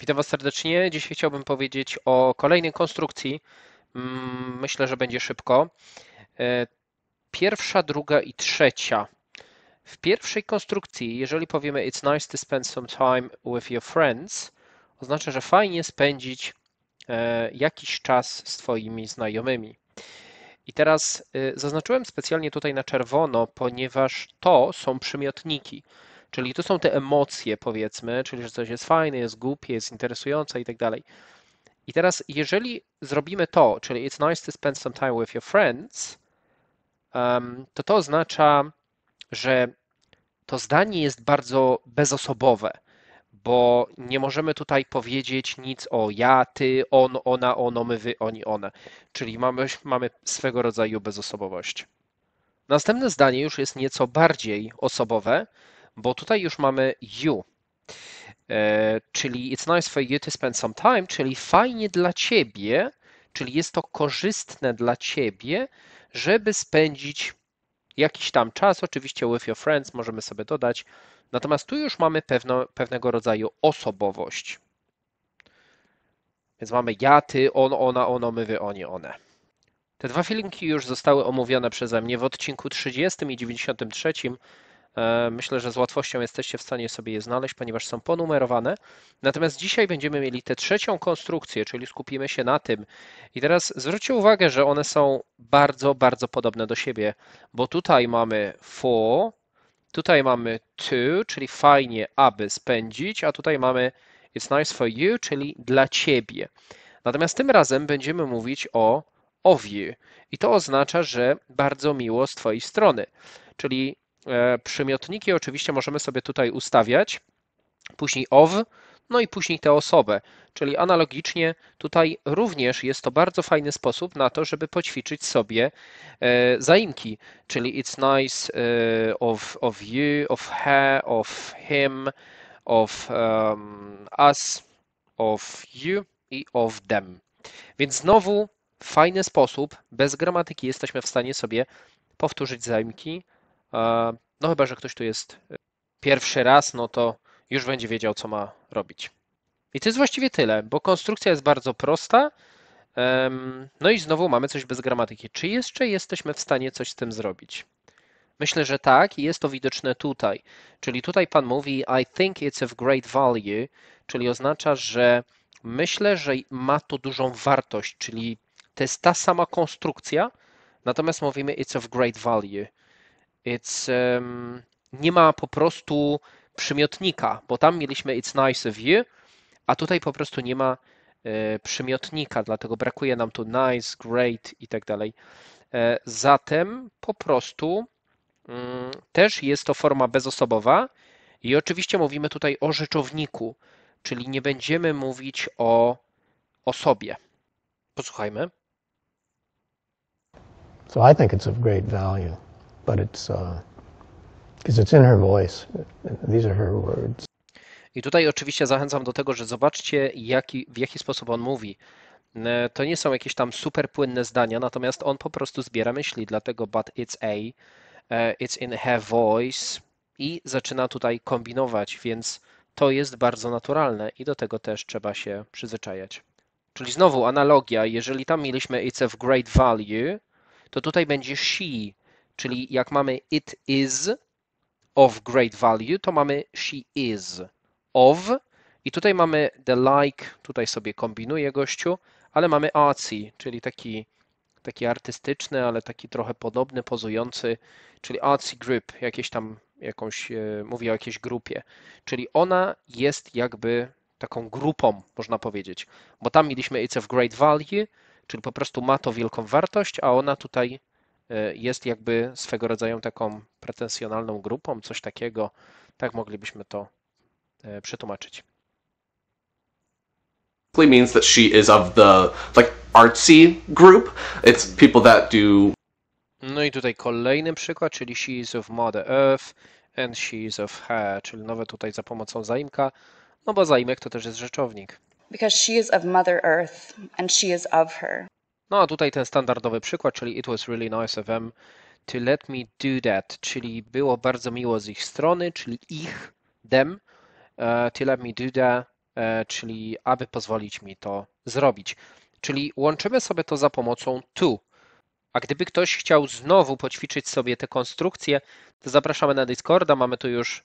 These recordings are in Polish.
Witam Was serdecznie. Dzisiaj chciałbym powiedzieć o kolejnej konstrukcji. Mm, myślę, że będzie szybko. E, pierwsza, druga i trzecia. W pierwszej konstrukcji, jeżeli powiemy It's nice to spend some time with your friends, oznacza, że fajnie spędzić e, jakiś czas z Twoimi znajomymi. I teraz e, zaznaczyłem specjalnie tutaj na czerwono, ponieważ to są przymiotniki. Czyli to są te emocje, powiedzmy, czyli że coś jest fajne, jest głupie, jest interesujące i tak dalej. I teraz, jeżeli zrobimy to, czyli it's nice to spend some time with your friends, um, to to oznacza, że to zdanie jest bardzo bezosobowe, bo nie możemy tutaj powiedzieć nic o ja, ty, on, ona, ono, my, wy, oni, one. Czyli mamy, mamy swego rodzaju bezosobowość. Następne zdanie już jest nieco bardziej osobowe, bo tutaj już mamy you, e, czyli it's nice for you to spend some time, czyli fajnie dla ciebie, czyli jest to korzystne dla ciebie, żeby spędzić jakiś tam czas, oczywiście with your friends możemy sobie dodać, natomiast tu już mamy pewno, pewnego rodzaju osobowość. Więc mamy ja, ty, on, ona, ono, my, wy, oni, one. Te dwa filmiki już zostały omówione przeze mnie w odcinku 30 i 93. E, myślę, że z łatwością jesteście w stanie sobie je znaleźć, ponieważ są ponumerowane. Natomiast dzisiaj będziemy mieli tę trzecią konstrukcję, czyli skupimy się na tym. I teraz zwróćcie uwagę, że one są bardzo, bardzo podobne do siebie, bo tutaj mamy for, tutaj mamy to, czyli fajnie, aby spędzić, a tutaj mamy it's nice for you, czyli dla ciebie. Natomiast tym razem będziemy mówić o of you. I to oznacza, że bardzo miło z Twojej strony. Czyli E, przymiotniki oczywiście możemy sobie tutaj ustawiać, później of, no i później tę osobę. Czyli analogicznie tutaj również jest to bardzo fajny sposób na to, żeby poćwiczyć sobie e, zaimki, czyli it's nice e, of, of you, of her, of him, of um, us, of you i of them. Więc znowu fajny sposób, bez gramatyki jesteśmy w stanie sobie powtórzyć zaimki, no chyba, że ktoś tu jest e, pierwszy raz, no to już będzie wiedział, co ma robić. I to jest właściwie tyle, bo konstrukcja jest bardzo prosta. No i znowu mamy coś bez gramatyki. Czy jeszcze jesteśmy w stanie coś z tym zrobić? Myślę, że tak i jest to widoczne tutaj. Czyli tutaj pan mówi I think it's of great value, czyli oznacza, że myślę, że ma to dużą wartość, czyli to jest ta sama konstrukcja, natomiast mówimy it's of great value. It's, um, nie ma po prostu przymiotnika, bo tam mieliśmy it's nice of you, a tutaj po prostu nie ma e, przymiotnika, dlatego brakuje nam tu nice, great i tak dalej. E, zatem po prostu mm, też jest to forma bezosobowa i oczywiście mówimy tutaj o rzeczowniku, czyli nie będziemy mówić o osobie. Posłuchajmy. So I think it's of great value but it's because uh, it's in her voice. These are her words. I tutaj oczywiście zachęcam do tego, że zobaczcie, jaki, w jaki sposób on mówi. E, to nie są jakieś tam super płynne zdania, natomiast on po prostu zbiera myśli, dlatego but it's a, e, it's in her voice i zaczyna tutaj kombinować, więc to jest bardzo naturalne i do tego też trzeba się przyzwyczajać. Czyli znowu analogia, jeżeli tam mieliśmy it's of great value, to tutaj będzie she, Czyli jak mamy it is of great value, to mamy she is of. I tutaj mamy the like, tutaj sobie kombinuję gościu, ale mamy artsy, czyli taki, taki artystyczny, ale taki trochę podobny, pozujący, czyli artsy group, jakieś tam, jakąś, e, mówię o jakiejś grupie. Czyli ona jest jakby taką grupą, można powiedzieć, bo tam mieliśmy it's of great value, czyli po prostu ma to wielką wartość, a ona tutaj E, jest jakby swego rodzaju taką pretensjonalną grupą, coś takiego. Tak moglibyśmy to e, przetłumaczyć. means that she is of the like artsy group. It's people that do No i tutaj kolejny przykład, czyli she is of mother earth and she is of her, czyli nowe tutaj za pomocą zaimka, no bo zaimek to też jest rzeczownik. Because she is of mother earth and she is of her. No a tutaj ten standardowy przykład, czyli it was really nice of them to let me do that, czyli było bardzo miło z ich strony, czyli ich, them, e, to let me do that, e, czyli aby pozwolić mi to zrobić. Czyli łączymy sobie to za pomocą to. A gdyby ktoś chciał znowu poćwiczyć sobie te konstrukcje, to zapraszamy na Discorda. Mamy tu już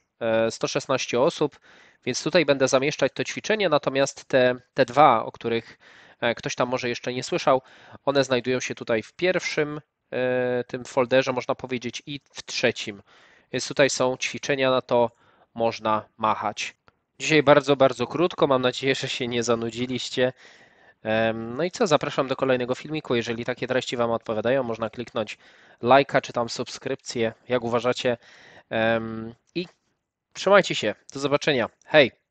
116 e, osób, więc tutaj będę zamieszczać to ćwiczenie, natomiast te, te dwa, o których E, ktoś tam może jeszcze nie słyszał. One znajdują się tutaj w pierwszym e, tym folderze, można powiedzieć, i w trzecim. Więc tutaj są ćwiczenia na to, można machać. Dzisiaj bardzo, bardzo krótko. Mam nadzieję, że się nie zanudziliście. No i co, zapraszam do kolejnego filmiku. Jeżeli takie treści Wam odpowiadają, można kliknąć lajka czy tam subskrypcję, jak uważacie. I trzymajcie się. Do zobaczenia. Hej!